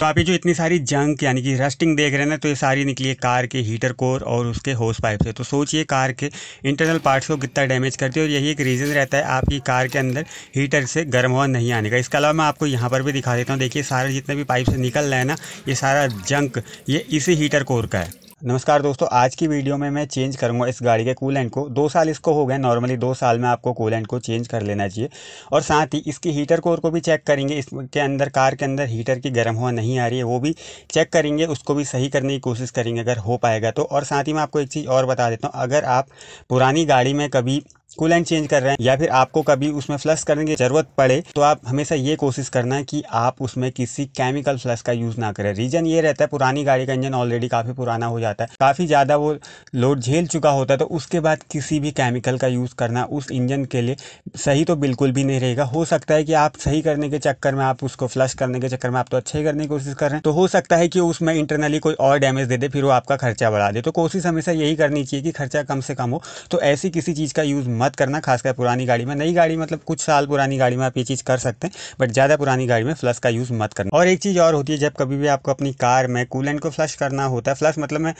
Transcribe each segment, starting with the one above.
तो आप ये जो इतनी सारी जंक यानी कि रस्टिंग देख रहे हैं ना तो ये सारी निकली है कार के हीटर कोर और उसके होस पाइप से तो सोचिए कार के इंटरनल पार्ट्स को कितना डैमेज करती है और यही एक रीज़न रहता है आपकी कार के अंदर हीटर से गर्म हवा नहीं आने का इसके अलावा मैं आपको यहाँ पर भी दिखा देता हूँ देखिए सारे जितने भी पाइप से निकल रहे हैं ना ये सारा जंक ये इसी हीटर कोर का है नमस्कार दोस्तों आज की वीडियो में मैं चेंज करूंगा इस गाड़ी के कूलेंट को दो साल इसको हो गए नॉर्मली दो साल में आपको कूलेंट को चेंज कर लेना चाहिए और साथ ही इसकी हीटर कोर को भी चेक करेंगे इसके अंदर कार के अंदर हीटर की गर्म हवा नहीं आ रही है वो भी चेक करेंगे उसको भी सही करने की कोशिश करेंगे अगर हो पाएगा तो और साथ ही मैं आपको एक चीज़ और बता देता हूँ अगर आप पुरानी गाड़ी में कभी कूलेंट चेंज कर रहे हैं या फिर आपको कभी उसमें फ्लश करने की ज़रूरत पड़े तो आप हमेशा ये कोशिश करना है कि आप उसमें किसी केमिकल फ्लश का यूज़ ना करें रीज़न ये रहता है पुरानी गाड़ी का इंजन ऑलरेडी काफ़ी पुराना हो जाता है काफ़ी ज़्यादा वो लोड झेल चुका होता है तो उसके बाद किसी भी केमिकल का यूज़ करना उस इंजन के लिए सही तो बिल्कुल भी नहीं रहेगा हो सकता है कि आप सही करने के चक्कर में आप उसको फ्लश करने के चक्कर में आप तो अच्छा ही करने की कोशिश कर रहे हैं तो हो सकता है कि उसमें इंटरनली कोई और डैमेज दे दे फिर वो आपका खर्चा बढ़ा दे तो कोशिश हमेशा यही करनी चाहिए कि खर्चा कम से कम हो तो ऐसी किसी चीज़ का यूज़ मत करना खासकर पुरानी गाड़ी में नई गाड़ी मतलब कुछ साल पुरानी गाड़ी में आप ये चीज़ कर सकते हैं बट ज़्यादा पुरानी गाड़ी में फ्लश का यूज़ मत करना और एक चीज़ और होती है जब कभी भी आपको अपनी कार में कूलेंट को फ्लश करना होता है फ्लश मतलब मैं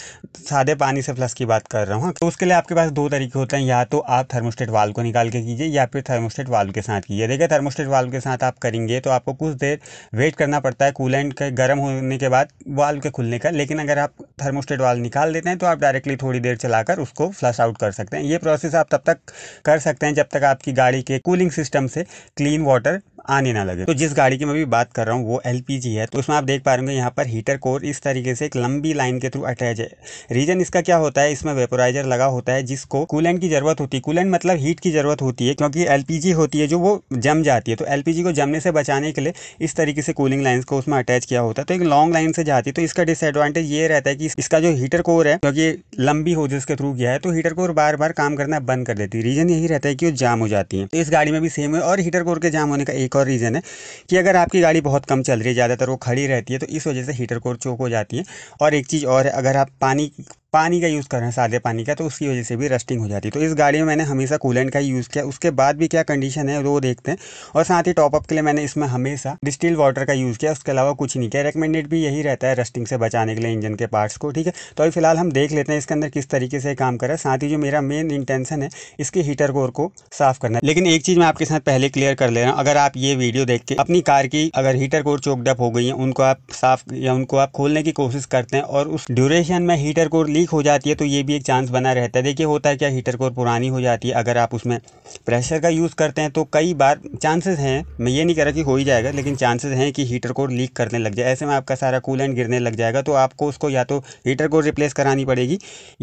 सादे पानी से फ्लश की बात कर रहा हूँ हाँ। तो उसके लिए आपके पास दो तरीके होते हैं या तो आप थर्मोस्टेट वाल को निकाल के कीजिए या फिर थर्मोस्टेट वाल के साथ कीजिए देखिए थर्मोस्टेट वाल के साथ आप करेंगे तो आपको कुछ देर वेट करना पड़ता है कूलेंट के गर्म होने के बाद वाल के खुलने का लेकिन अगर आप थर्मोस्टेट वाल निकाल देते हैं तो आप डायरेक्टली थोड़ी देर चलाकर उसको फ्लश आउट कर सकते हैं ये प्रोसेस आप तब तक कर सकते हैं जब तक आपकी गाड़ी के कूलिंग सिस्टम से क्लीन वाटर आने ना लगे तो जिस गाड़ी की मैं भी बात कर रहा हूँ वो एल है तो उसमें आप देख पा रहे हैं यहाँ पर हीटर कोर इस तरीके से एक लंबी लाइन के थ्रू अटैच है रीजन इसका क्या होता है इसमें वेपोराइजर लगा होता है जिसको कूलेंट की जरूरत होती है कूलेंट मतलब हीट की जरूरत होती है क्योंकि एल होती है जो वो जम जाती है तो एलपीजी को जमने से बचाने के लिए इस तरीके से कूलिंग लाइन को उसमें अटैच किया होता है तो एक लॉन्ग लाइन से जाती है तो इसका डिसएडवांटेज ये रहता है कि इसका जो हीटर कोर है क्योंकि लंबी हो जिसके थ्रू गया है तो हीटर कोर बार बार काम करना बंद कर देती है रीजन यही रहता है कि वो जाम हो जाती है तो इस गाड़ी में भी सेम है और हीटर कोर के जाम होने का एक एक और रीज़न है कि अगर आपकी गाड़ी बहुत कम चल रही है ज़्यादातर वो खड़ी रहती है तो इस वजह से हीटर कोर चोक हो जाती है और एक चीज़ और है अगर आप पानी पानी का यूज़ कर रहे हैं सादे पानी का तो उसकी वजह से भी रस्टिंग हो जाती है तो इस गाड़ी में मैंने हमेशा कूलेंट का यूज़ किया उसके बाद भी क्या कंडीशन है वो देखते हैं और साथ ही टॉपअप के लिए मैंने इसमें हमेशा डिस्टिल वाटर का यूज़ किया उसके अलावा कुछ नहीं किया रिकमेंडेड भी यही रहता है रस्टिंग से बचाने के लिए इंजन के पार्ट्स को ठीक है तो अभी फिलहाल हम देख लेते हैं इसके अंदर किस तरीके से काम करें साथ ही जो मेरा मेन इंटेंसन है इसके हीटर कोर को साफ करना है लेकिन एक चीज़ मैं आपके साथ पहले क्लियर कर ले रहा हूँ अगर आप ये वीडियो देख के अपनी कार की अगर हीटर कोर चोकडप हो गई है उनको आप साफ या उनको आप खोलने की कोशिश करते हैं और उस ड्यूरेशन में हीटर कोर लीक लीक हो जाती है तो ये भी एक चांस बना रहता है देखिए होता है क्या हीटर कोर पुरानी हो जाती है अगर आप उसमें प्रेशर का यूज़ करते हैं तो कई बार चांसेस हैं मैं ये नहीं कह रहा कि हो ही जाएगा लेकिन चांसेस हैं कि हीटर कोर लीक करने लग जाए ऐसे में आपका सारा कूलेंट गिरने लग जाएगा तो आपको उसको या तो हीटर कोर रिप्लेस करानी पड़ेगी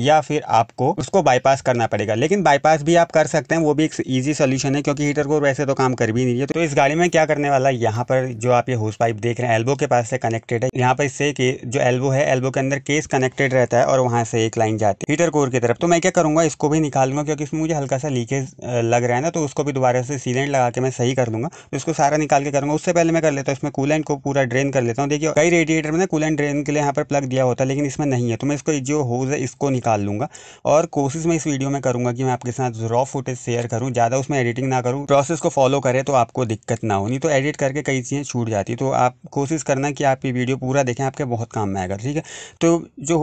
या फिर आपको उसको बाईपास करना पड़ेगा लेकिन बाईपास भी आप कर सकते हैं वो भी एक ईजी सोल्यूशन है क्योंकि हीटर कोर वैसे तो काम कर भी नहीं है तो इस गाड़ी में क्या करने वाला है यहाँ पर जो आप ये होस पाइप देख रहे हैं एल्बो के पास से कनेक्टेड है यहाँ पर इससे कि जो एल्बो है एल्बो के अंदर केस कनेक्टेड रहता है और वहाँ से एक लाइन जाती है हीटर कोर की तरफ तो मैं क्या करूँगा इसको भी निकाल लूँगा क्योंकि इसमें मुझे हल्का सा लीकेज लग रहा है ना तो उसको भी दोबारा से सीलेंट लगा के मैं सही कर दूँगा तो इसको सारा निकाल के करूँगा उससे पहले मैं कर लेता हूँ इसमें कूलेंट को पूरा ड्रेन कर लेता हूँ देखिए कई रेडिएटर में कूलेंट ड्रेन के लिए यहाँ पर प्लग दिया होता है लेकिन इसमें नहीं है तो मैं इसको जो होज है इसको निकाल लूँगा और कोशिश मैं इस वीडियो में करूँगा कि मैं आपके साथ रॉ फुटेज शेयर करूँ ज़्यादा उसमें एडिटिंग ना करूँ प्रोसेस को फॉलो करें तो आपको दिक्कत ना होनी तो एडिट करके कई चीज़ें छूट जाती तो आप कोशिश करना कि आप ये वीडियो पूरा देखें आपके बहुत काम में आएगा ठीक है तो जो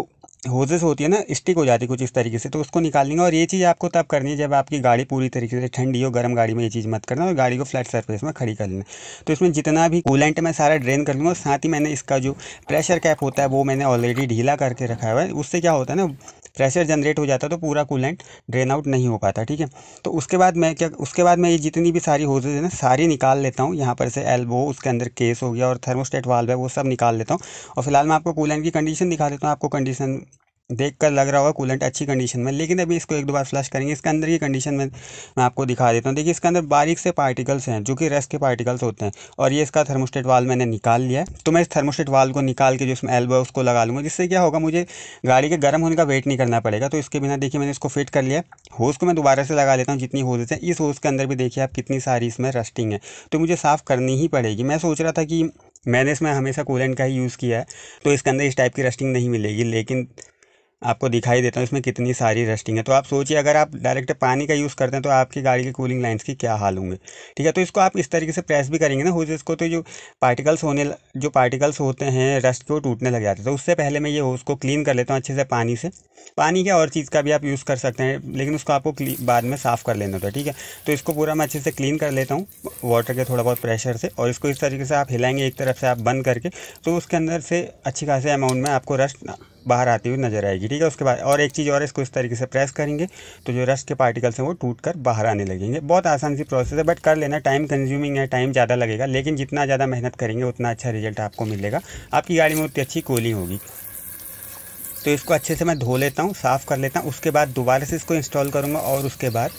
होजेस होती है ना स्टिक हो जाती है कुछ इस तरीके से तो उसको निकाल लेंगे और ये चीज़ आपको तब करनी है जब आपकी गाड़ी पूरी तरीके से ठंडी हो गर्म गाड़ी में ये चीज़ मत करना और गाड़ी को फ्लैट सरफेस में खड़ी कर लेना तो इसमें जितना भी कूलेंट मैं सारा ड्रेन कर लूँगा और साथ ही मैंने इसका जो प्रेशर कैप होता है वो मैंने ऑलरेडी ढीला करके रखा हुआ है उससे क्या होता है ना प्रेशर जनरेट हो जाता तो पूरा कूलेंट ड्रेन आउट नहीं हो पाता ठीक है तो उसके बाद मैं क्या उसके बाद मैं ये जितनी भी सारी होजेज है ना सारी निकाल लेता हूँ यहाँ पर से एल्बो उसके अंदर केस हो गया और थर्मोस्टेट वाल्व है वो सब निकाल लेता हूँ और फिलहाल मैं आपको कूलेंट की कंडीशन दिखा देता हूँ आपको कंडीशन देख कर लग रहा होगा कूलेंट अच्छी कंडीशन में लेकिन अभी इसको एक दो बार फ्लश करेंगे इसके अंदर की कंडीशन में मैं आपको दिखा देता हूँ देखिए इसके अंदर बारीक से पार्टिकल्स हैं जो कि रस के पार्टिकल्स होते हैं और ये इसका थर्मोस्टेट वाल मैंने निकाल लिया है तो मैं इस थर्मोस्टेट वाल को निकाल के जो इसमें एल्बो है उसको लगा लूँगा जिससे क्या होगा मुझे गाड़ी के गर्म होने का वेट नहीं करना पड़ेगा तो इसके बिना देखिए मैंने इसको फिट कर लिया होज़ को मैं दोबारा से लगा लेता हूँ जितनी होजेस हैं इस होज़ के अंदर भी देखिए आप कितनी सारी इसमें रस्टिंग है तो मुझे साफ़ करनी ही पड़ेगी मैं सोच रहा था कि मैंने इसमें हमेशा कूलेंट का ही यूज़ किया है तो इसके अंदर इस टाइप की रस्टिंग नहीं मिलेगी लेकिन आपको दिखाई देता हूँ इसमें कितनी सारी रस्टिंग है तो आप सोचिए अगर आप डायरेक्ट पानी का यूज़ करते हैं तो आपकी गाड़ी की कूलिंग लाइन्स की क्या हाल होंगे ठीक है तो इसको आप इस तरीके से प्रेस भी करेंगे ना हो जिसको तो जो पार्टिकल्स होने जो पार्टिकल्स होते हैं रस्ट के वो टूटने लग जाते हैं तो उससे पहले मैं ये हो उसको क्लीन कर लेता हूँ अच्छे से पानी से पानी के और चीज़ का भी आप यूज़ कर सकते हैं लेकिन उसको आपको बाद में साफ़ कर लेना होता है ठीक है तो इसको पूरा मैं अच्छे से क्लीन कर लेता हूँ वाटर के थोड़ा बहुत प्रेशर से और इसको इस तरीके से आप हिलाएंगे एक तरफ से आप बंद करके तो उसके अंदर से अच्छी खासी अमाउंट में आपको रस्ट बाहर आती हुई नज़र आएगी ठीक है उसके बाद और एक चीज़ और इसको इस तरीके से प्रेस करेंगे तो जो रस्ट के पार्टिकल्स हैं वो टूट कर बाहर आने लगेंगे बहुत आसान सी प्रोसेस है बट कर लेना टाइम कंज्यूमिंग है टाइम ज़्यादा लगेगा लेकिन जितना ज़्यादा मेहनत करेंगे उतना अच्छा रिजल्ट आपको मिलेगा आपकी गाड़ी में उतनी अच्छी कोलिंग होगी तो इसको अच्छे से मैं धो लेता हूँ साफ़ कर लेता हूँ उसके बाद दोबारा से इसको इंस्टॉल करूँगा और उसके बाद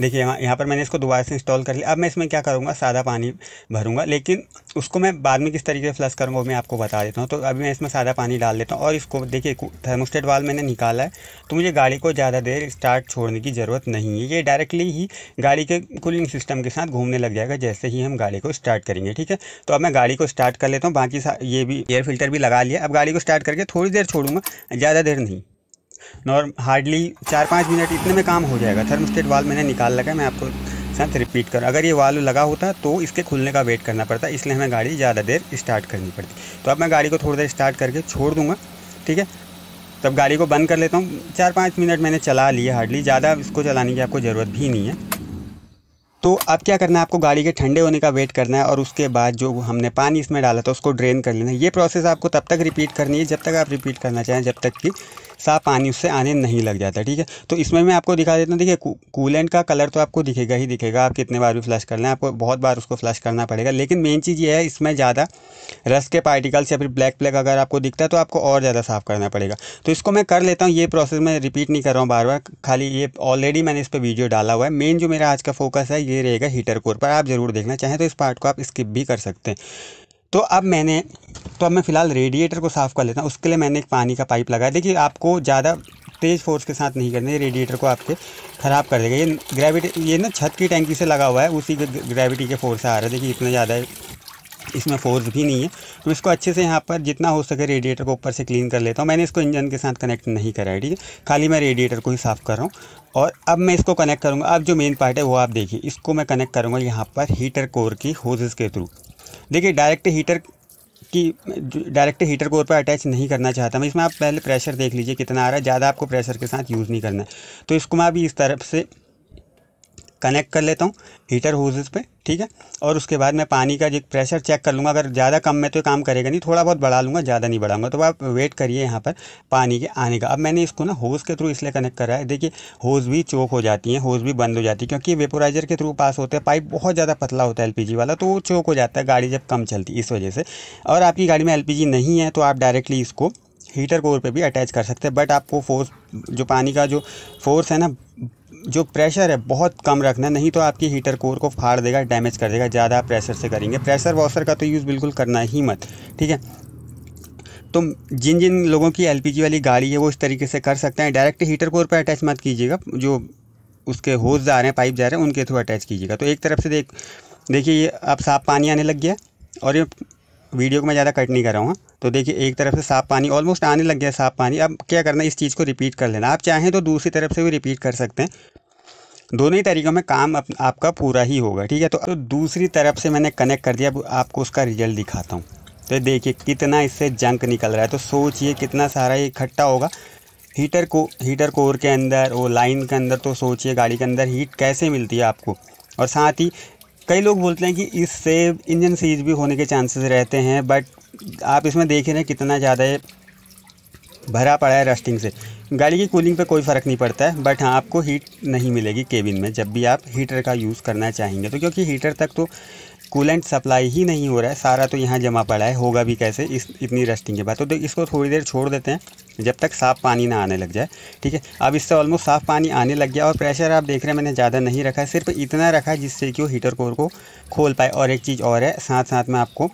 देखिए यहाँ यहाँ पर मैंने इसको दोबारा से इंस्टॉल कर लिया अब मैं इसमें क्या करूँगा सादा पानी भरूँगा लेकिन उसको मैं बाद में किस तरीके से फ्लश करूँगा वो मैं आपको बता देता हूँ तो अभी मैं इसमें सादा पानी डाल देता हूँ और इसको देखिए थर्मोस्टेट वाल मैंने निकाला है तो मुझे गाड़ी को ज़्यादा देर स्टार्ट छोड़ने की ज़रूरत नहीं है ये डायरेक्टली ही गाड़ी के कूलिंग सिस्टम के साथ घूमने लग जाएगा जैसे ही हम गाड़ी को स्टार्ट करेंगे ठीक है तो अब मैं गाड़ी को स्टार्ट कर लेता हूँ बाकी ये भी एयर फिल्टर भी लगा लिया अब गाड़ी को स्टार्ट करके थोड़ी देर छोड़ूंगा ज़्यादा देर नहीं नॉर्म हार्डली चार पाँच मिनट इतने में काम हो जाएगा थर्मोस्टेट वाल मैंने निकाल लगा मैं आपको साथ रिपीट कर अगर ये वाल्व लगा होता तो इसके खुलने का वेट करना पड़ता इसलिए हमें गाड़ी ज़्यादा देर स्टार्ट करनी पड़ती तो अब मैं गाड़ी को थोड़ी देर स्टार्ट करके छोड़ दूँगा ठीक है तब गाड़ी को बंद कर लेता हूँ चार पाँच मिनट मैंने चला लिया हार्डली ज़्यादा इसको चलाने की आपको ज़रूरत भी नहीं है तो अब क्या करना है आपको गाड़ी के ठंडे होने का वेट करना है और उसके बाद जो हमने पानी इसमें डाला था उसको ड्रेन कर लेना है ये प्रोसेस आपको तब तक रिपीट करनी है जब तक आप रिपीट करना चाहें जब तक कि साफ़ पानी उससे आने नहीं लग जाता ठीक है तो इसमें मैं आपको दिखा देता हूँ देखिए कूलेंट का कलर तो आपको दिखेगा ही दिखेगा आप कितने बार भी फ्लश कर लें आपको बहुत बार उसको फ्लश करना पड़ेगा लेकिन मेन चीज़ ये है इसमें ज़्यादा रस के पार्टिकल्स या फिर ब्लैक ब्लैक अगर आपको दिखता है तो आपको और ज़्यादा साफ़ करना पड़ेगा तो इसको मैं कर लेता हूँ ये प्रोसेस मैं रिपीट नहीं कर रहा हूँ बार बार खाली ये ऑलरेडी मैंने इस पर वीडियो डाला हुआ है मेन जो मेरा आज का फोकस है ये रहेगा हीटर कोर पर आप ज़रूर देखना चाहें तो इस पार्ट को आप स्किप भी कर सकते हैं तो अब मैंने तो अब मैं फ़िलहाल रेडिएटर को साफ़ कर लेता हूँ उसके लिए मैंने एक पानी का पाइप लगाया देखिए आपको ज़्यादा तेज़ फोर्स के साथ नहीं करना ये रेडिएटर को आपके ख़राब कर देगा ये ग्रेविटी ये ना छत की टैंकी से लगा हुआ है उसी के ग्रेविटी के फोर्स से आ रहा है देखिए इतना ज़्यादा इसमें फोर्स भी नहीं है तो इसको अच्छे से यहाँ पर जितना हो सके रेडिएटर को ऊपर से क्लीन कर लेता हूँ मैंने इसको इंजन के साथ कनेक्ट नहीं करा है ठीक है खाली मैं रेडिएटर को ही साफ़ कर रहा हूँ और अब मैं इसको कनेक्ट करूँगा अब जो मेन पार्ट है वो आप देखिए इसको मैं कनेक्ट करूँगा यहाँ पर हीटर कोर की होजेस के थ्रू देखिए डायरेक्ट हीटर कि डायरेक्ट हीटर कोर पर अटैच नहीं करना चाहता मैं इसमें आप पहले प्रेशर देख लीजिए कितना आ रहा है ज़्यादा आपको प्रेशर के साथ यूज़ नहीं करना है तो इसको मैं अभी इस तरफ से कनेक्ट कर लेता हूँ हीटर होजेस पे ठीक है और उसके बाद मैं पानी का जो प्रेशर चेक कर लूँगा अगर ज़्यादा कम में तो काम करेगा नहीं थोड़ा बहुत बढ़ा लूँगा ज़्यादा नहीं बढ़ाऊंगा तो आप वेट करिए यहाँ पर पानी के आने का अब मैंने इसको ना होज़ के थ्रू इसलिए कनेक्ट करा है देखिए होज़ भी चोक हो जाती है होज़ भी बंद हो जाती है क्योंकि वेपोराइजर के थ्रू पास होते हैं पाइप बहुत ज़्यादा पतला होता है एल वाला तो वो चोक हो जाता है गाड़ी जब कम चलती इस वजह से और आपकी गाड़ी में एल नहीं है तो आप डायरेक्टली इसको हीटर कोर पे भी अटैच कर सकते हैं बट आपको फोर्स जो पानी का जो फोर्स है ना जो प्रेशर है बहुत कम रखना नहीं तो आपकी हीटर कोर को फाड़ देगा डैमेज कर देगा ज़्यादा प्रेशर से करेंगे प्रेशर वॉशर का तो यूज़ बिल्कुल करना ही मत ठीक है तो जिन जिन लोगों की एलपीजी वाली गाड़ी है वो इस तरीके से कर सकते हैं डायरेक्ट हीटर कोर पर अटैच मत कीजिएगा जो उसके होज जा रहे हैं पाइप जा रहे हैं उनके थ्रू अटैच कीजिएगा तो एक तरफ से देख देखिए ये अब साफ पानी आने लग गया और ये वीडियो को मैं ज़्यादा कट नहीं कर रहा हूँ हाँ। तो देखिए एक तरफ से साफ पानी ऑलमोस्ट आने लग गया साफ पानी अब क्या करना इस चीज़ को रिपीट कर लेना आप चाहें तो दूसरी तरफ से भी रिपीट कर सकते हैं दोनों ही तरीक़ों में काम अप, आपका पूरा ही होगा ठीक है तो, तो दूसरी तरफ से मैंने कनेक्ट कर दिया अब आपको उसका रिजल्ट दिखाता हूँ तो देखिए कितना इससे जंक निकल रहा है तो सोचिए कितना सारा ये इकट्ठा होगा हीटर को हीटर कोर के अंदर और लाइन के अंदर तो सोचिए गाड़ी के अंदर हीट कैसे मिलती है आपको और साथ ही कई लोग बोलते हैं कि इससे इंजन सीज भी होने के चांसेस रहते हैं बट आप इसमें देख रहे हैं कितना ज़्यादा भरा पड़ा है रस्टिंग से गाड़ी की कूलिंग पे कोई फ़र्क नहीं पड़ता है बट हाँ आपको हीट नहीं मिलेगी केबिन में जब भी आप हीटर का यूज़ करना चाहेंगे तो क्योंकि हीटर तक तो कूलेंट सप्लाई ही नहीं हो रहा है सारा तो यहाँ जमा पड़ा है होगा भी कैसे इस इतनी रस्टिंग के बाद तो, देख इसको थोड़ी देर छोड़ देते हैं जब तक साफ़ पानी ना आने लग जाए ठीक है अब इससे ऑलमोस्ट साफ़ पानी आने लग गया और प्रेशर आप देख रहे हैं मैंने ज़्यादा नहीं रखा है सिर्फ इतना रखा जिससे कि वो हीटर कोर को खोल पाए और एक चीज़ और है साथ साथ में आपको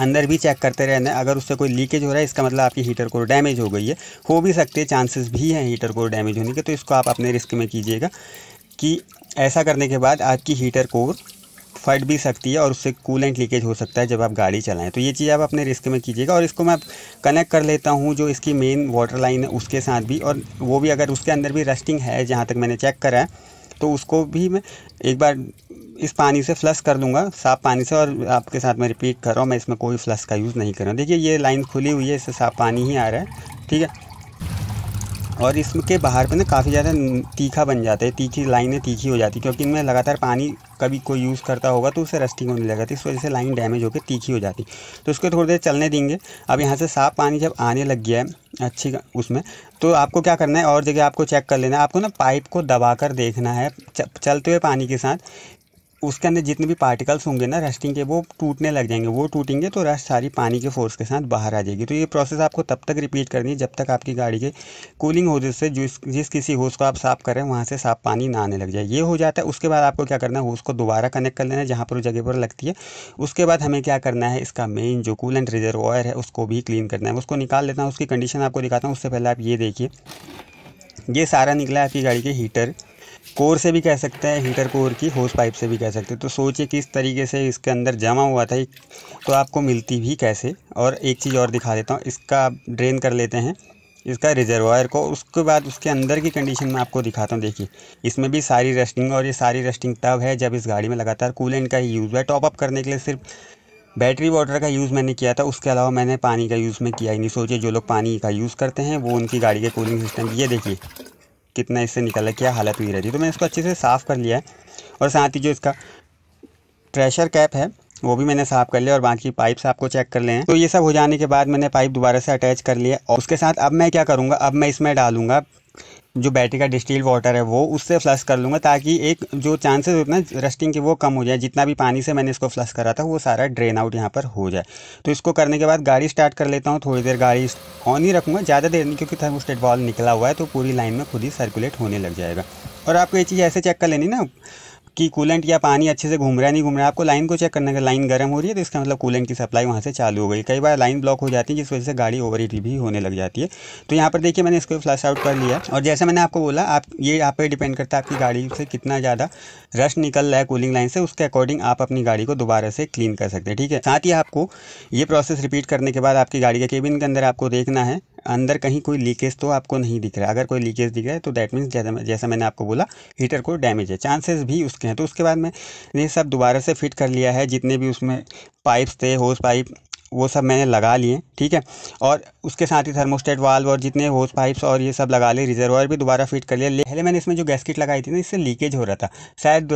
अंदर भी चेक करते रहना अगर उससे कोई लीकेज हो रहा है इसका मतलब आपकी हीटर कोर डैमेज हो गई है हो भी सकते हैं चांसेस भी हैं हीटर कोर डैमेज होने के तो इसको आप अपने रिस्क में कीजिएगा कि ऐसा करने के बाद आपकी हीटर कोर फट भी सकती है और उससे कूलेंट लीकेज हो सकता है जब आप गाड़ी चलाएं तो ये चीज़ आप अपने रिस्क में कीजिएगा और इसको मैं कनेक्ट कर लेता हूँ जो इसकी मेन वाटर लाइन है उसके साथ भी और वो भी अगर उसके अंदर भी रस्टिंग है जहाँ तक मैंने चेक करा है तो उसको भी मैं एक बार इस पानी से फ्लश कर लूँगा साफ़ पानी से और आपके साथ मैं रिपीट कर रहा हूँ मैं इसमें कोई फ्लश का यूज़ नहीं कर रहा हूँ देखिए ये लाइन खुली हुई है इससे साफ पानी ही आ रहा है ठीक है और इसके बाहर पे ना काफ़ी ज़्यादा तीखा बन जाता है तीखी लाइनें तीखी हो जाती क्योंकि इनमें लगातार पानी कभी कोई यूज़ करता होगा तो उसे रस्टिंग होने लगा इस वजह से लाइन डैमेज होकर तीखी हो जाती तो उसको थोड़ी देर चलने देंगे अब यहाँ से साफ पानी जब आने लग गया है अच्छी उसमें तो आपको क्या करना है और जगह आपको चेक कर लेना है आपको ना पाइप को दबा कर देखना है चलते हुए पानी के साथ उसके अंदर जितने भी पार्टिकल्स होंगे ना रस्टिंग के वो टूटने लग जाएंगे वो टूटेंगे तो रस्ट सारी पानी के फोर्स के साथ बाहर आ जाएगी तो ये प्रोसेस आपको तब तक रिपीट करनी है जब तक आपकी गाड़ी के कूलिंग होजेस से जिस जिस किसी होज को आप साफ़ करें वहाँ से साफ पानी ना आने लग जाए ये हो जाता है उसके बाद आपको क्या करना है होज को दोबारा कनेक्ट कर लेना है जहाँ पर जगह पर लगती है उसके बाद हमें क्या करना है इसका मेन जो कूल एंड रिजर्वायर है उसको भी क्लीन करना है उसको निकाल लेता हूँ उसकी कंडीशन आपको दिखाता हूँ उससे पहले आप ये देखिए ये सारा निकला है आपकी गाड़ी के हीटर कोर से भी कह सकते हैं हीटर कोर की होस पाइप से भी कह सकते हैं तो सोचिए किस तरीके से इसके अंदर जमा हुआ था तो आपको मिलती भी कैसे और एक चीज़ और दिखा देता हूँ इसका ड्रेन कर लेते हैं इसका रिजर्वायर को उसके बाद उसके अंदर की कंडीशन में आपको दिखाता हूँ देखिए इसमें भी सारी रस्टिंग और ये सारी रस्टिंग तब है जब इस गाड़ी में लगातार कूलेंट का ही यूज़ हुआ टॉपअप करने के लिए सिर्फ बैटरी वाटर का यूज़ मैंने किया था उसके अलावा मैंने पानी का यूज़ में किया ही नहीं सोचिए जो लोग पानी का यूज़ करते हैं वो उनकी गाड़ी के कूलिंग सिस्टम ये देखिए कितना इससे निकला क्या हालत हुई रहती है तो मैंने इसको अच्छे से साफ़ कर लिया है और साथ ही जो इसका प्रेशर कैप है वो भी मैंने साफ़ कर लिया और बाकी पाइप्स आपको चेक कर लें तो ये सब हो जाने के बाद मैंने पाइप दोबारा से अटैच कर लिया और उसके साथ अब मैं क्या करूँगा अब मैं इसमें डालूंगा जो बैटरी का डिस्टील वाटर है वो उससे फ्लश कर लूँगा ताकि एक जो चांसेस होते हैं रस्टिंग के वो कम हो जाए जितना भी पानी से मैंने इसको फ्लश करा था वो सारा ड्रेन आउट यहाँ पर हो जाए तो इसको करने के बाद गाड़ी स्टार्ट कर लेता हूँ थोड़ी देर गाड़ी ऑन ही रखूँगा ज़्यादा देर नहीं क्योंकि थर्मोस्टेट बॉल निकला हुआ है तो पूरी लाइन में खुद ही सर्कुलेट होने लग जाएगा और आपको ये चीज़ ऐसे चेक कर लेनी ना कि कूलेंट या पानी अच्छे से घूम रहा है नहीं घूम रहा है आपको लाइन को चेक करना है लाइन गर्म हो रही है तो इसका मतलब कूलेंट की सप्लाई वहाँ से चालू हो गई कई बार लाइन ब्लॉक हो जाती है जिस वजह से गाड़ी ओवर भी होने लग जाती है तो यहाँ पर देखिए मैंने इसको फ्लैश आउट कर लिया और जैसे मैंने आपको बोला आप ये आप पर डिपेंड करता है आपकी गाड़ी से कितना ज़्यादा रश निकल रहा है कूलिंग लाइन से उसके अकॉर्डिंग आप अपनी गाड़ी को दोबारा से क्लीन कर सकते हैं ठीक है साथ ही आपको ये प्रोसेस रिपीट करने के बाद आपकी गाड़ी के केबिन के अंदर आपको देखना है अंदर कहीं कोई लीकेज तो आपको नहीं दिख रहा अगर कोई लीकेज दिख रहा है तो दैट मीन्स जैसा मैंने आपको बोला हीटर को डैमेज है चांसेस भी उसके हैं तो उसके बाद मैंने सब दोबारा से फिट कर लिया है जितने भी उसमें पाइप्स थे होस पाइप वो सब मैंने लगा लिए ठीक है और उसके साथ ही थर्मोस्टेट वाल्व और जितने होस पाइप्स और ये सब लगा लिए रिजर्वायर भी दोबारा फिट कर लिया पहले मैंने इसमें जो गैसकिट लगाई थी ना इससे लीकेज हो रहा था शायद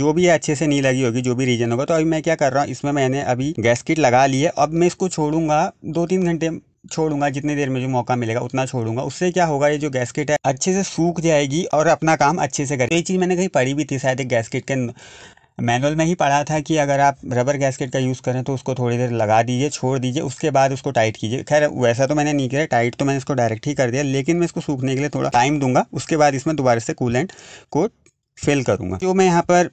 जो भी अच्छे से नहीं लगी होगी जो भी रीजन होगा तो अभी मैं क्या कर रहा हूँ इसमें मैंने अभी गैसकिट लगा लिया अब मैं इसको छोड़ूंगा दो तीन घंटे छोड़ूंगा जितनी देर में जो मौका मिलेगा उतना छोड़ूंगा उससे क्या होगा ये जो गैसकेट है अच्छे से सूख जाएगी और अपना काम अच्छे से करेगी तो ये चीज़ मैंने कहीं पढ़ी भी थी शायद एक गैसकेट के मैनुअल में ही पढ़ा था कि अगर आप रबर गैसकेट का यूज़ करें तो उसको थोड़ी देर लगा दीजिए छोड़ दीजिए उसके बाद उसको टाइट कीजिए खैर वैसा तो मैंने नहीं किया टाइट तो मैंने इसको डायरेक्ट ही कर दिया लेकिन मैं इसको सूखने के लिए थोड़ा टाइम दूंगा उसके बाद इसमें दोबारा से कूलेंट को फिल करूँगा जो मैं यहाँ पर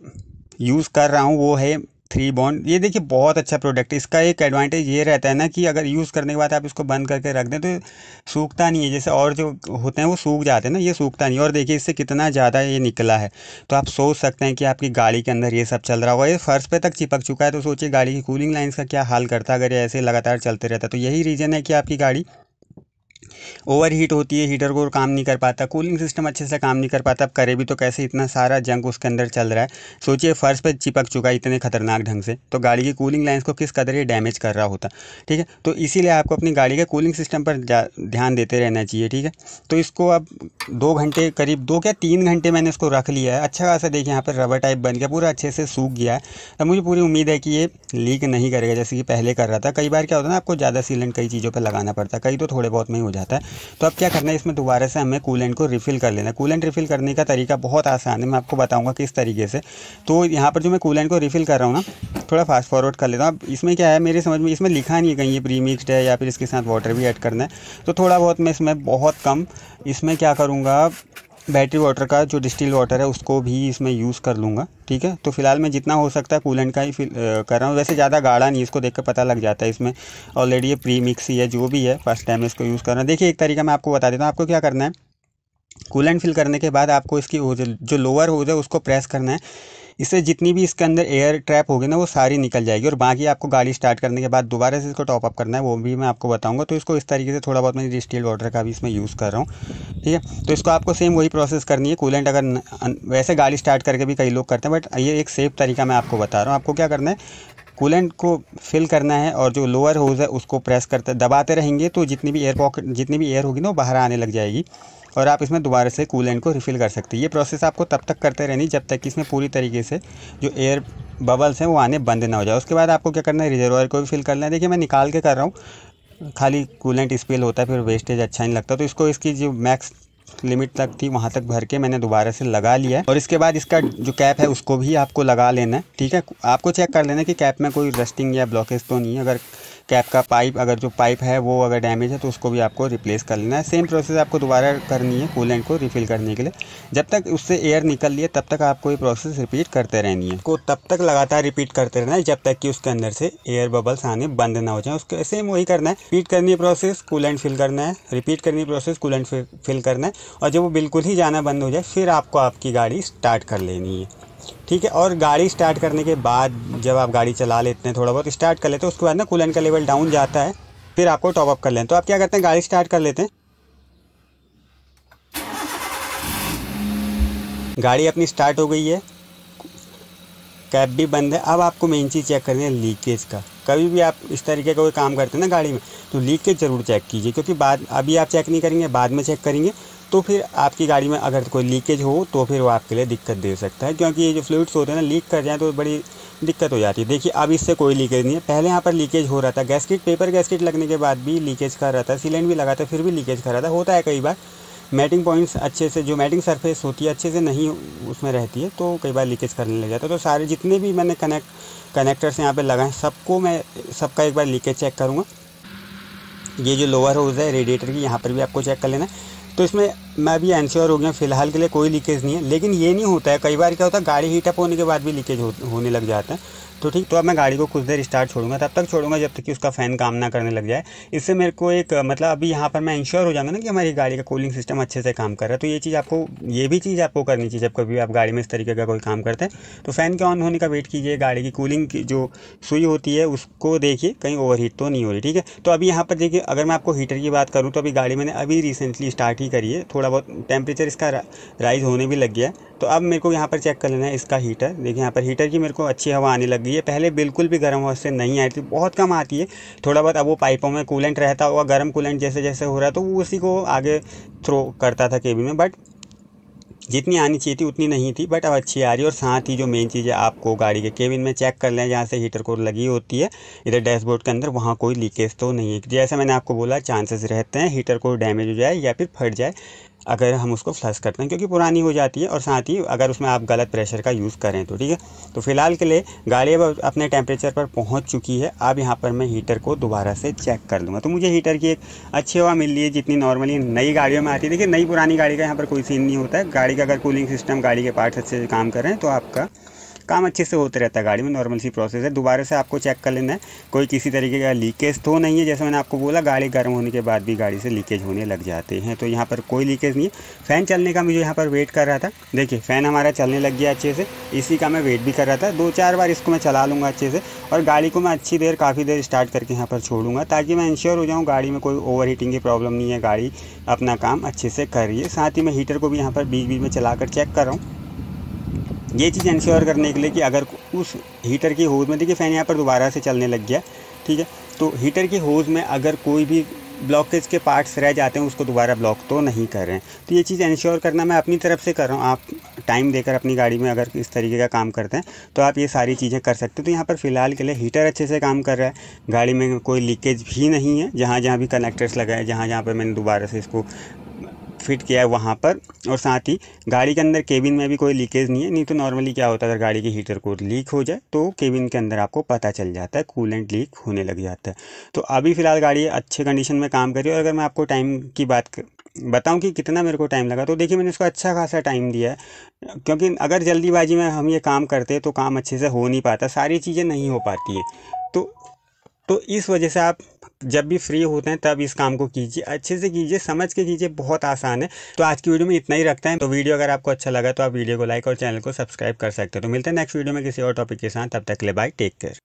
यूज़ कर रहा हूँ वो है थ्री बॉन्ड ये देखिए बहुत अच्छा प्रोडक्ट इसका एक एडवांटेज ये रहता है ना कि अगर यूज़ करने के बाद आप इसको बंद करके रख दें तो सूखता नहीं है जैसे और जो होते हैं वो सूख जाते हैं ना ये सूखता नहीं और देखिए इससे कितना ज़्यादा ये निकला है तो आप सोच सकते हैं कि आपकी गाड़ी के अंदर ये सब चल रहा होगा ये फर्श पर तक चिपक चुका है तो सोचिए गाड़ी की कूलिंग लाइन्स का क्या हाल करता अगर ये ऐसे लगातार चलते रहता तो यही रीज़न है कि आपकी गाड़ी ओवर हीट होती है हीटर को काम नहीं कर पाता कूलिंग सिस्टम अच्छे से काम नहीं कर पाता अब करे भी तो कैसे इतना सारा जंग उसके अंदर चल रहा है सोचिए फर्श पर चिपक चुका है इतने खतरनाक ढंग से तो गाड़ी की कूलिंग लाइन्स को किस कदर ये डैमेज कर रहा होता ठीक है तो इसीलिए आपको अपनी गाड़ी के कूलिंग सिस्टम पर ध्यान देते रहना चाहिए ठीक है तो इसको अब दो घंटे करीब दो क्या तीन घंटे मैंने इसको रख लिया है अच्छा खासा देखिए यहाँ पर रबर टाइप बन गया पूरा अच्छे से सूख गया है तो मुझे पूरी उम्मीद है कि ये लीक नहीं करेगा जैसे कि पहले कर रहा था कई बार क्या होता है ना आपको ज़्यादा सीलेंट कई चीज़ों पर लगाना पड़ता है कई तो थोड़े बहुत में ही हो जाता है जाता है तो अब क्या करना है इसमें दोबारा से हमें कूलेंट को रिफ़िल कर लेना है कूलेंट रिफ़िल करने का तरीका बहुत आसान है मैं आपको बताऊँगा किस तरीके से तो यहाँ पर जो मैं कूलेंट को रिफ़िल कर रहा हूँ ना थोड़ा फास्ट फॉरवर्ड कर लेता हूँ अब इसमें क्या है मेरे समझ में इसमें लिखा नहीं है कहीं ये प्रीमिक्सड है या फिर इसके साथ वाटर भी ऐड करना है तो थोड़ा बहुत मैं इसमें बहुत कम इसमें क्या करूँगा बैटरी वाटर का जो डिस्टिल वाटर है उसको भी इसमें यूज़ कर लूँगा ठीक है तो फिलहाल मैं जितना हो सकता है कूलेंट का ही फिल कर रहा हूँ वैसे ज़्यादा गाढ़ा नहीं इसको देख कर पता लग जाता है इसमें ऑलरेडी ये प्री मिक्स ही है जो भी है फर्स्ट टाइम इसको यूज़ कर रहा हूँ देखिए एक तरीका मैं आपको बता देता हूँ आपको क्या करना है कूलेंट फिल करने के बाद आपको इसकी जो लोअर होज है उसको प्रेस करना है इससे जितनी भी इसके अंदर एयर ट्रैप होगी ना वो सारी निकल जाएगी और बाकी आपको गाड़ी स्टार्ट करने के बाद दोबारा से इसको टॉपअप करना है वो भी मैं आपको बताऊँगा तो इसको इस तरीके से थोड़ा बहुत मैं स्टील वाटर का भी इसमें यूज़ कर रहा हूँ ठीक है तो इसको आपको सेम वही प्रोसेस करनी है कूलेंट अगर वैसे गाड़ी स्टार्ट करके भी कई लोग करते हैं बट ये एक सेफ तरीका मैं आपको बता रहा हूँ आपको क्या करना है कूलेंट को फिल करना है और जो लोअर होज़ है उसको प्रेस करते दबाते रहेंगे तो जितनी भी एयर पॉकेट जितनी भी एयर होगी ना वो बाहर आने लग जाएगी और आप इसमें दोबारा से कूलेंट को रिफ़िल कर सकते हैं ये प्रोसेस आपको तब तक करते रहनी जब तक कि इसमें पूरी तरीके से जो एयर बबल्स हैं वो आने बंद ना हो जाए उसके बाद आपको क्या करना है रिजर्वर को भी फिल करना है देखिए मैं निकाल के कर रहा हूँ खाली कूलेंट स्पेल होता है फिर वेस्टेज अच्छा नहीं लगता तो इसको इसकी जो मैक्स लिमिट तक थी वहाँ तक भर के मैंने दोबारा से लगा लिया है और इसके बाद इसका जो कैप है उसको भी आपको लगा लेना है ठीक है आपको चेक कर लेना कि कैप में कोई रस्टिंग या ब्लॉकेज तो नहीं है अगर कैप का पाइप अगर जो पाइप है वो अगर डैमेज है तो उसको भी आपको रिप्लेस कर लेना है सेम प्रोसेस आपको दोबारा करनी है कूलेंट को रिफिल करने के लिए जब तक उससे एयर निकल लिए तब तक आपको ये प्रोसेस रिपीट करते रहनी है को तब तक लगातार रिपीट करते रहना है जब तक कि उसके अंदर से एयर बबल्स आने बंद ना हो जाए उसके सेम वही करना है रिपीट करनी है प्रोसेस कूलेंट फिल करना है रिपीट करनी है प्रोसेस कूलेंट फिल करना है और जब वो बिल्कुल ही जाना बंद हो जाए फिर आपको आपकी गाड़ी स्टार्ट कर लेनी है ठीक है और गाड़ी स्टार्ट करने के बाद जब आप गाड़ी चला लेते हैं थोड़ा बहुत स्टार्ट कर लेते हैं उसके बाद ना कूलन का लेवल डाउन जाता है फिर आपको टॉप अप कर लें तो आप क्या करते हैं गाड़ी स्टार्ट कर लेते हैं गाड़ी अपनी स्टार्ट हो गई है कैब भी बंद है अब आपको मेन चीज़ चेक करनी है लीकेज का कभी भी आप इस तरीके का कोई काम करते हैं ना गाड़ी में तो लीकेज ज़रूर चेक कीजिए क्योंकि बाद अभी आप चेक नहीं करेंगे बाद में चेक करेंगे तो फिर आपकी गाड़ी में अगर कोई लीकेज हो तो फिर वो आपके लिए दिक्कत दे सकता है क्योंकि ये जो फ्लूड्स होते हैं ना लीक कर जाए तो बड़ी दिक्कत हो जाती है देखिए अब इससे कोई लीकेज नहीं है पहले यहाँ पर लीकेज हो रहा था गैसकिट पेपर गैसकिट लगने के बाद भी लीकेज कर रहा था सिलेंडर भी लगा था फिर भी लीकेज कर रहा था होता है कई बार मैटिंग पॉइंट्स अच्छे से जो मैटिंग सरफेस होती है अच्छे से नहीं उसमें रहती है तो कई बार लीकेज करने लग जाता है तो सारे जितने भी मैंने कनेक्ट कनेक्टर्स यहाँ पे लगाए सबको मैं सबका एक बार लीकेज चेक करूँगा ये जो लोअर होज है रेडिएटर की यहाँ पर भी आपको चेक कर लेना है तो इसमें मैं भी एनश्योर हो गया फिलहाल के लिए कोई लीकेज नहीं है लेकिन ये नहीं होता है कई बार क्या होता है गाड़ी हीटअप होने के बाद भी लीकेज होने लग जाता है तो ठीक तो अब मैं गाड़ी को कुछ देर स्टार्ट छोड़ूंगा तब तक छोड़ूंगा जब तक कि उसका फ़ैन काम ना करने लग जाए इससे मेरे को एक मतलब अभी यहाँ पर मैं इंश्योर हो जाऊंगा ना कि हमारी गाड़ी का कूलिंग सिस्टम अच्छे से काम कर रहा है तो ये चीज़ आपको ये भी चीज़ आपको करनी चाहिए जब कभी आप गाड़ी में इस तरीके का कोई काम करते हैं तो फ़ैन के ऑन होने का वेट कीजिए गाड़ी की कूलिंग की जो सुई होती है उसको देखिए कहीं ओवर तो नहीं हो रही ठीक है तो अभी यहाँ पर देखिए अगर मैं आपको हीटर की बात करूँ तो अभी गाड़ी मैंने अभी रिसेंटली स्टार्ट ही करी है थोड़ा बहुत टेम्परेचर इसका राइज़ होने भी लग गया तो अब मेरे को यहाँ पर चेक कर लेना है इसका हीटर देखिए यहाँ पर हीटर की मेरे को अच्छी हवा आने लगी रही है पहले बिल्कुल भी गर्म हवा से नहीं आई थी बहुत कम आती है थोड़ा बहुत अब वो पाइपों में कूलेंट रहता होगा गर्म कूलेंट जैसे जैसे हो रहा तो वो उसी को आगे थ्रो करता था केबिन में बट जितनी आनी चाहिए थी उतनी नहीं थी बट अब अच्छी आ रही है और साथ ही जो मेन चीज़ है आपको गाड़ी के केबिन में चेक कर लें जहाँ से हीटर को लगी होती है इधर डैशबोर्ड के अंदर वहाँ कोई लीकेज तो नहीं है जैसा मैंने आपको बोला चांसेस रहते हैं हीटर को डैमेज हो जाए या फिर फट जाए अगर हम उसको फ्लश करते हैं क्योंकि पुरानी हो जाती है और साथ ही अगर उसमें आप गलत प्रेशर का यूज़ करें तो ठीक है तो फिलहाल के लिए गाड़ी अब अपने टेम्परेचर पर पहुंच चुकी है अब यहाँ पर मैं हीटर को दोबारा से चेक कर दूँगा तो मुझे हीटर की एक अच्छी हवा मिल रही है जितनी नॉर्मली नई गाड़ियों में आती है देखिए नई पुरानी गाड़ी का यहाँ पर कोई सीन नहीं होता है गाड़ी का अगर कूलिंग सिस्टम गाड़ी के पार्ट्स अच्छे से काम करें तो आपका काम अच्छे से होते रहता है गाड़ी में नॉर्मल सी प्रोसेस है दोबारा से आपको चेक कर लेना है कोई किसी तरीके का लीकेज तो नहीं है जैसे मैंने आपको बोला गाड़ी गर्म होने के बाद भी गाड़ी से लीकेज होने लग जाते हैं तो यहाँ पर कोई लीकेज नहीं है फ़ैन चलने का मुझे यहाँ पर वेट कर रहा था देखिए फ़ैन हमारा चलने लग गया अच्छे से इसी का मैं वेट भी कर रहा था दो चार बार इसको मैं चला लूँगा अच्छे से और गाड़ी को मैं अच्छी देर काफ़ी देर स्टार्ट करके यहाँ पर छोड़ूंगा ताकि मैं इंश्योर हो जाऊँ गाड़ी में कोई ओवर हीटिंग की प्रॉब्लम नहीं है गाड़ी अपना काम अच्छे से कर रही है साथ ही मैं हीटर को भी यहाँ पर बीच बीच में चला कर चेक कर रहा हूँ ये चीज़ इंश्योर करने के लिए कि अगर उस हीटर की होज़ में देखिए फ़ैन यहाँ पर दोबारा से चलने लग गया ठीक है तो हीटर की होज़ में अगर कोई भी ब्लॉकेज के पार्ट्स रह जाते हैं उसको दोबारा ब्लॉक तो नहीं कर रहे हैं तो ये चीज़ इंश्योर करना मैं अपनी तरफ से कर रहा हूँ आप टाइम देकर अपनी गाड़ी में अगर इस तरीके का काम करते हैं तो आप ये सारी चीज़ें कर सकते हो तो यहाँ पर फ़िलहाल के लिए हीटर अच्छे से काम कर रहा है गाड़ी में कोई लीकेज भी नहीं है जहाँ जहाँ भी कनेक्टर्स लगाए जहाँ जहाँ पर मैंने दोबारा से इसको फिट किया है वहाँ पर और साथ ही गाड़ी के अंदर केबिन में भी कोई लीकेज नहीं है नहीं तो नॉर्मली क्या होता है अगर गाड़ी के हीटर को लीक हो जाए तो केबिन के अंदर आपको पता चल जाता है कूलेंट लीक होने लग जाता है तो अभी फ़िलहाल गाड़ी अच्छे कंडीशन में काम करी है और अगर मैं आपको टाइम की बात कर... बताऊं कि कितना मेरे को टाइम लगा तो देखिए मैंने उसको अच्छा खासा टाइम दिया है क्योंकि अगर जल्दीबाजी में हम ये काम करते हैं तो काम अच्छे से हो नहीं पाता सारी चीज़ें नहीं हो पाती है तो तो इस वजह से आप जब भी फ्री होते हैं तब इस काम को कीजिए अच्छे से कीजिए समझ के कीजिए बहुत आसान है तो आज की वीडियो में इतना ही रखते हैं तो वीडियो अगर आपको अच्छा लगा तो आप वीडियो को लाइक और चैनल को सब्सक्राइब कर सकते हैं तो मिलते हैं नेक्स्ट वीडियो में किसी और टॉपिक के साथ तब तक ले बाय टेक केयर